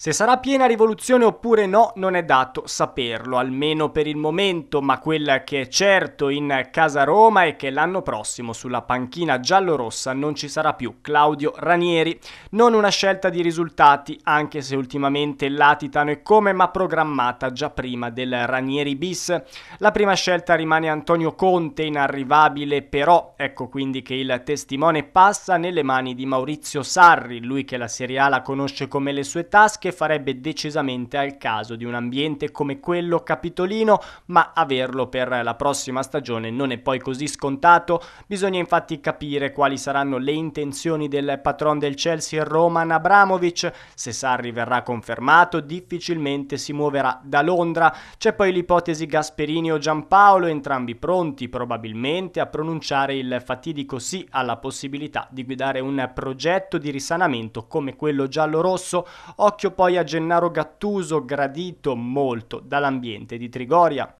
Se sarà piena rivoluzione oppure no non è dato saperlo, almeno per il momento, ma quella che è certo in casa Roma è che l'anno prossimo sulla panchina giallorossa non ci sarà più Claudio Ranieri. Non una scelta di risultati, anche se ultimamente latitano e come, ma programmata già prima del Ranieri bis. La prima scelta rimane Antonio Conte, inarrivabile però, ecco quindi che il testimone passa nelle mani di Maurizio Sarri, lui che la Serie A la conosce come le sue tasche, che farebbe decisamente al caso di un ambiente come quello capitolino, ma averlo per la prossima stagione non è poi così scontato. Bisogna infatti capire quali saranno le intenzioni del patron del Chelsea Roman Abramovic. Se Sarri verrà confermato, difficilmente si muoverà da Londra. C'è poi l'ipotesi Gasperini o Giampaolo, entrambi pronti probabilmente a pronunciare il fatidico sì alla possibilità di guidare un progetto di risanamento come quello giallo-rosso. Occhio poi a Gennaro Gattuso, gradito molto dall'ambiente di Trigoria.